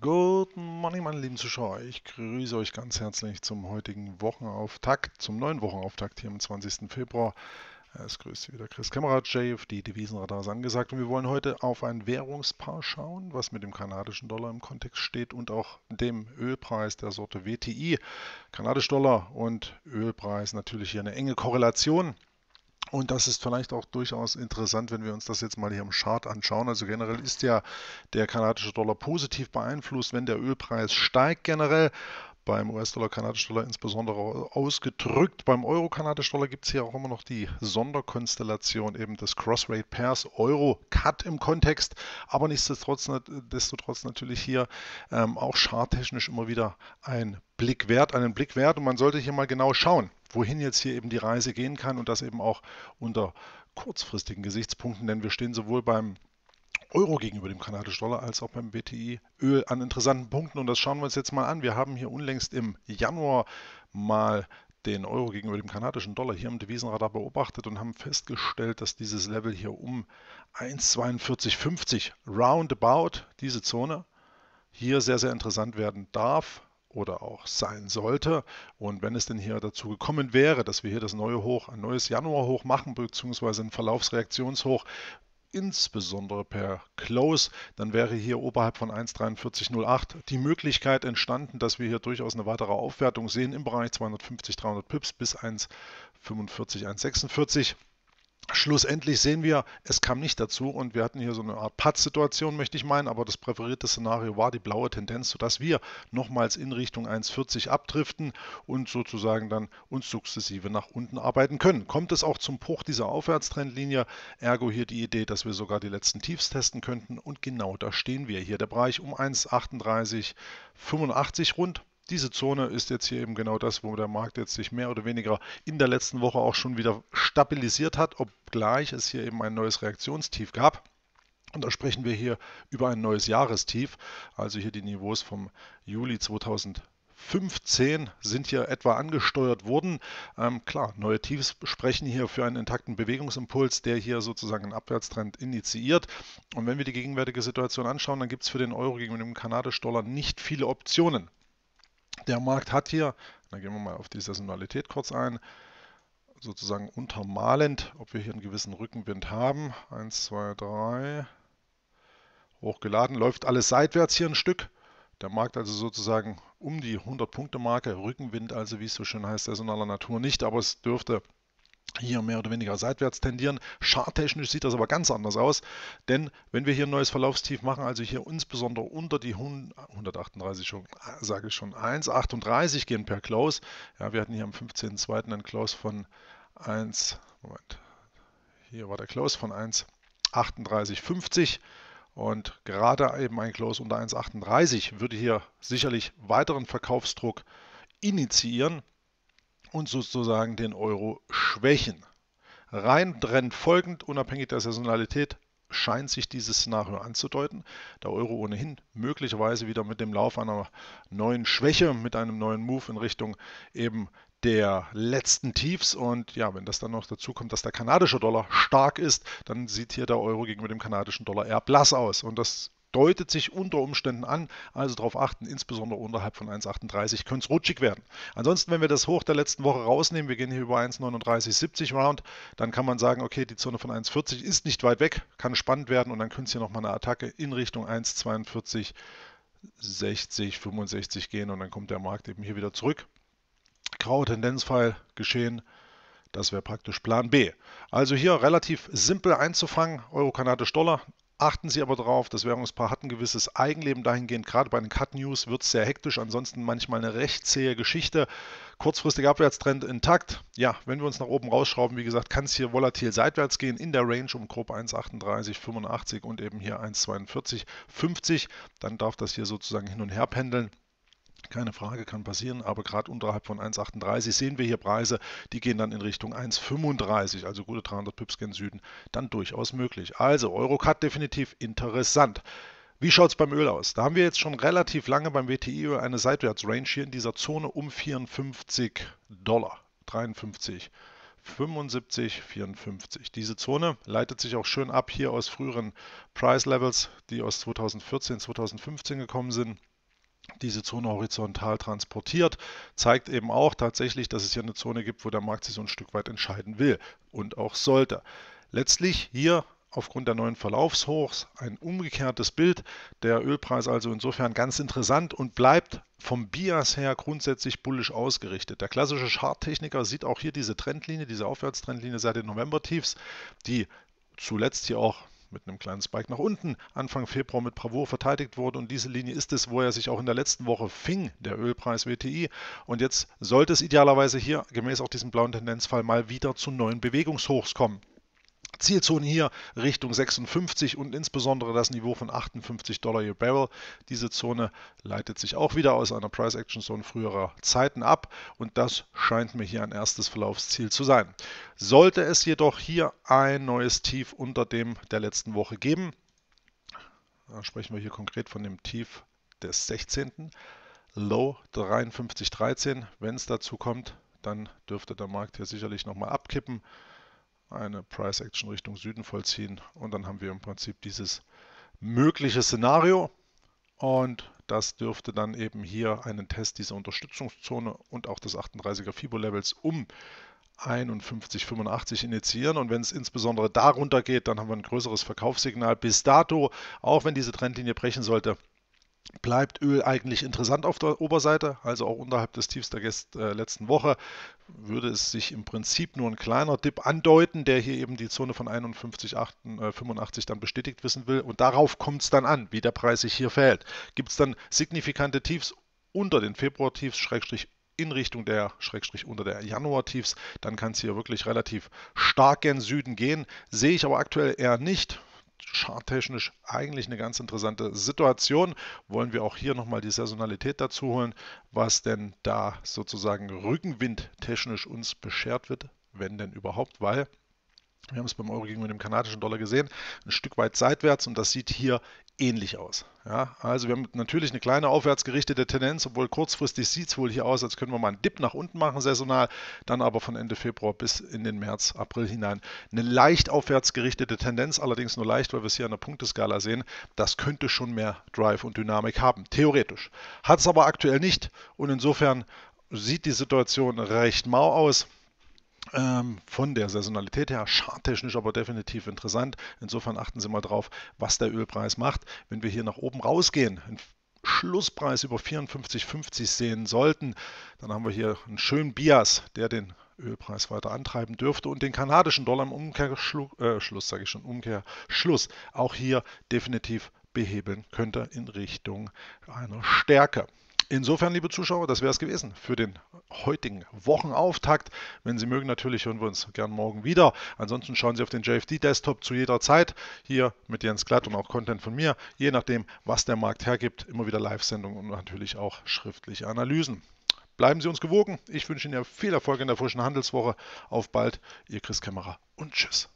Guten Morgen, meine lieben Zuschauer. Ich grüße euch ganz herzlich zum heutigen Wochenauftakt, zum neuen Wochenauftakt hier am 20. Februar. Es grüßt Sie wieder Chris Kämmerer, auf die Devisenradar ist angesagt und wir wollen heute auf ein Währungspaar schauen, was mit dem kanadischen Dollar im Kontext steht und auch dem Ölpreis der Sorte WTI. Kanadisch Dollar und Ölpreis natürlich hier eine enge Korrelation. Und das ist vielleicht auch durchaus interessant, wenn wir uns das jetzt mal hier im Chart anschauen. Also generell ist ja der kanadische Dollar positiv beeinflusst, wenn der Ölpreis steigt generell beim US-Dollar, Kanadisch-Dollar insbesondere ausgedrückt. Beim Euro-Kanadisch-Dollar gibt es hier auch immer noch die Sonderkonstellation eben des Cross-Rate Pairs Euro-Cut im Kontext, aber nichtsdestotrotz destotrotz natürlich hier ähm, auch charttechnisch immer wieder ein Blick wert, einen Blick wert und man sollte hier mal genau schauen wohin jetzt hier eben die Reise gehen kann und das eben auch unter kurzfristigen Gesichtspunkten, denn wir stehen sowohl beim Euro gegenüber dem kanadischen Dollar als auch beim BTI Öl an interessanten Punkten und das schauen wir uns jetzt mal an. Wir haben hier unlängst im Januar mal den Euro gegenüber dem kanadischen Dollar hier im Devisenradar beobachtet und haben festgestellt, dass dieses Level hier um 1,4250 roundabout, diese Zone, hier sehr, sehr interessant werden darf oder auch sein sollte. Und wenn es denn hier dazu gekommen wäre, dass wir hier das neue Hoch, ein neues Januar-Hoch machen, beziehungsweise ein Verlaufsreaktionshoch, insbesondere per Close, dann wäre hier oberhalb von 1,4308 die Möglichkeit entstanden, dass wir hier durchaus eine weitere Aufwertung sehen im Bereich 250, 300 Pips bis 1,45, 1,46. Schlussendlich sehen wir, es kam nicht dazu und wir hatten hier so eine Art Patz-Situation, möchte ich meinen, aber das präferierte Szenario war die blaue Tendenz, sodass wir nochmals in Richtung 1,40 abdriften und sozusagen dann uns sukzessive nach unten arbeiten können. Kommt es auch zum Bruch dieser Aufwärtstrendlinie, ergo hier die Idee, dass wir sogar die letzten Tiefs testen könnten und genau da stehen wir hier, der Bereich um 1,38,85 rund diese Zone ist jetzt hier eben genau das, wo der Markt jetzt sich mehr oder weniger in der letzten Woche auch schon wieder stabilisiert hat, obgleich es hier eben ein neues Reaktionstief gab. Und da sprechen wir hier über ein neues Jahrestief, also hier die Niveaus vom Juli 2015 sind hier etwa angesteuert worden. Ähm, klar, neue Tiefs sprechen hier für einen intakten Bewegungsimpuls, der hier sozusagen einen Abwärtstrend initiiert. Und wenn wir die gegenwärtige Situation anschauen, dann gibt es für den Euro gegenüber dem kanadisch Dollar nicht viele Optionen. Der Markt hat hier, dann gehen wir mal auf die Saisonalität kurz ein, sozusagen untermalend, ob wir hier einen gewissen Rückenwind haben. 1, 2, 3, hochgeladen, läuft alles seitwärts hier ein Stück. Der Markt also sozusagen um die 100-Punkte-Marke, Rückenwind also, wie es so schön heißt, saisonaler Natur nicht, aber es dürfte hier mehr oder weniger seitwärts tendieren. Charttechnisch sieht das aber ganz anders aus, denn wenn wir hier ein neues Verlaufstief machen, also hier insbesondere unter die 138, schon, äh, sage ich schon, 1,38 gehen per Close. Ja, wir hatten hier am 15.02. einen Close von 1, Moment, hier war der Close von 1,3850 und gerade eben ein Close unter 1,38 würde hier sicherlich weiteren Verkaufsdruck initiieren und sozusagen den Euro schwächen. Rein trend folgend, unabhängig der Saisonalität, scheint sich dieses Szenario anzudeuten. Der Euro ohnehin möglicherweise wieder mit dem Lauf einer neuen Schwäche, mit einem neuen Move in Richtung eben der letzten Tiefs. Und ja, wenn das dann noch dazu kommt, dass der kanadische Dollar stark ist, dann sieht hier der Euro gegenüber dem kanadischen Dollar eher blass aus. Und das deutet sich unter Umständen an. Also darauf achten, insbesondere unterhalb von 1,38 könnte es rutschig werden. Ansonsten, wenn wir das Hoch der letzten Woche rausnehmen, wir gehen hier über 1,3970 Round, dann kann man sagen, okay, die Zone von 1,40 ist nicht weit weg, kann spannend werden und dann könnte es hier nochmal eine Attacke in Richtung 1,42. 60, 65 gehen und dann kommt der Markt eben hier wieder zurück. Graue Tendenzpfeil geschehen. Das wäre praktisch Plan B. Also hier relativ simpel einzufangen. Euro, Kanadisch, Dollar. Achten Sie aber darauf, das Währungspaar hat ein gewisses Eigenleben dahingehend. Gerade bei den Cut-News wird es sehr hektisch, ansonsten manchmal eine recht zähe Geschichte. Kurzfristiger Abwärtstrend intakt. Ja, wenn wir uns nach oben rausschrauben, wie gesagt, kann es hier volatil seitwärts gehen in der Range um grob 1,38, 85 und eben hier 1,42, 50. Dann darf das hier sozusagen hin und her pendeln. Keine Frage, kann passieren, aber gerade unterhalb von 1,38 sehen wir hier Preise, die gehen dann in Richtung 1,35, also gute 300 Pips gen Süden, dann durchaus möglich. Also Eurocat definitiv interessant. Wie schaut es beim Öl aus? Da haben wir jetzt schon relativ lange beim WTI öl eine Seitwärtsrange hier in dieser Zone um 54 Dollar, 53 75, 54. Diese Zone leitet sich auch schön ab hier aus früheren Price Levels, die aus 2014, 2015 gekommen sind diese Zone horizontal transportiert, zeigt eben auch tatsächlich, dass es hier eine Zone gibt, wo der Markt sich so ein Stück weit entscheiden will und auch sollte. Letztlich hier aufgrund der neuen Verlaufshochs ein umgekehrtes Bild. Der Ölpreis also insofern ganz interessant und bleibt vom Bias her grundsätzlich bullisch ausgerichtet. Der klassische Charttechniker sieht auch hier diese Trendlinie, diese Aufwärtstrendlinie seit den November-Tiefs, die zuletzt hier auch mit einem kleinen Spike nach unten Anfang Februar mit Bravour verteidigt wurde. Und diese Linie ist es, wo er sich auch in der letzten Woche fing, der Ölpreis WTI. Und jetzt sollte es idealerweise hier gemäß auch diesem blauen Tendenzfall mal wieder zu neuen Bewegungshochs kommen. Zielzone hier Richtung 56 und insbesondere das Niveau von 58 Dollar je Barrel. Diese Zone leitet sich auch wieder aus einer Price Action Zone früherer Zeiten ab und das scheint mir hier ein erstes Verlaufsziel zu sein. Sollte es jedoch hier ein neues Tief unter dem der letzten Woche geben, da sprechen wir hier konkret von dem Tief des 16. Low 53,13. Wenn es dazu kommt, dann dürfte der Markt hier sicherlich nochmal abkippen eine Price Action Richtung Süden vollziehen und dann haben wir im Prinzip dieses mögliche Szenario und das dürfte dann eben hier einen Test dieser Unterstützungszone und auch des 38er Fibo-Levels um 51,85 initiieren und wenn es insbesondere darunter geht, dann haben wir ein größeres Verkaufssignal bis dato, auch wenn diese Trendlinie brechen sollte, bleibt Öl eigentlich interessant auf der Oberseite, also auch unterhalb des Tiefs der äh, letzten Woche, würde es sich im Prinzip nur ein kleiner Dip andeuten, der hier eben die Zone von 51,85 äh, dann bestätigt wissen will. Und darauf kommt es dann an, wie der Preis sich hier verhält. Gibt es dann signifikante Tiefs unter den Februar-Tiefs, Schrägstrich in Richtung der Schrägstrich unter der Januar-Tiefs, dann kann es hier wirklich relativ stark gen Süden gehen. Sehe ich aber aktuell eher nicht charttechnisch eigentlich eine ganz interessante Situation. Wollen wir auch hier nochmal die Saisonalität dazu holen, was denn da sozusagen rückenwindtechnisch uns beschert wird, wenn denn überhaupt, weil wir haben es beim Euro gegenüber dem kanadischen Dollar gesehen, ein Stück weit seitwärts und das sieht hier ähnlich aus. Ja, also wir haben natürlich eine kleine aufwärtsgerichtete Tendenz, obwohl kurzfristig sieht es wohl hier aus, als können wir mal einen Dip nach unten machen, saisonal, dann aber von Ende Februar bis in den März, April hinein. Eine leicht aufwärtsgerichtete Tendenz, allerdings nur leicht, weil wir es hier an der Punkteskala sehen. Das könnte schon mehr Drive und Dynamik haben, theoretisch. Hat es aber aktuell nicht und insofern sieht die Situation recht mau aus. Ähm, von der Saisonalität her charttechnisch aber definitiv interessant. Insofern achten Sie mal drauf, was der Ölpreis macht. Wenn wir hier nach oben rausgehen, einen Schlusspreis über 54,50 sehen sollten, dann haben wir hier einen schönen Bias, der den Ölpreis weiter antreiben dürfte und den kanadischen Dollar im Umkehrschluss, äh, sage ich schon, Umkehrschluss auch hier definitiv behebeln könnte in Richtung einer Stärke. Insofern, liebe Zuschauer, das wäre es gewesen für den heutigen Wochenauftakt. Wenn Sie mögen, natürlich hören wir uns gern morgen wieder. Ansonsten schauen Sie auf den JFD-Desktop zu jeder Zeit. Hier mit Jens Glatt und auch Content von mir. Je nachdem, was der Markt hergibt, immer wieder Live-Sendungen und natürlich auch schriftliche Analysen. Bleiben Sie uns gewogen. Ich wünsche Ihnen viel Erfolg in der frischen Handelswoche. Auf bald, Ihr Chris Kämmerer und Tschüss.